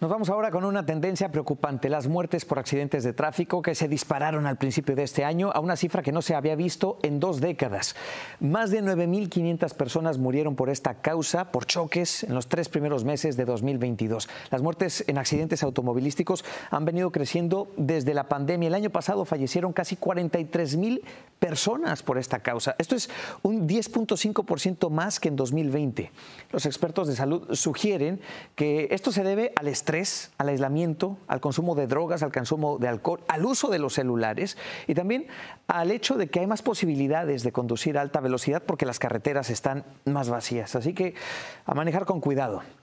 Nos vamos ahora con una tendencia preocupante, las muertes por accidentes de tráfico que se dispararon al principio de este año a una cifra que no se había visto en dos décadas. Más de 9.500 personas murieron por esta causa, por choques, en los tres primeros meses de 2022. Las muertes en accidentes automovilísticos han venido creciendo desde la pandemia. El año pasado fallecieron casi 43.000 personas por esta causa. Esto es un 10.5% más que en 2020. Los expertos de salud sugieren que esto se debe al estrés al aislamiento, al consumo de drogas, al consumo de alcohol, al uso de los celulares y también al hecho de que hay más posibilidades de conducir a alta velocidad porque las carreteras están más vacías. Así que a manejar con cuidado.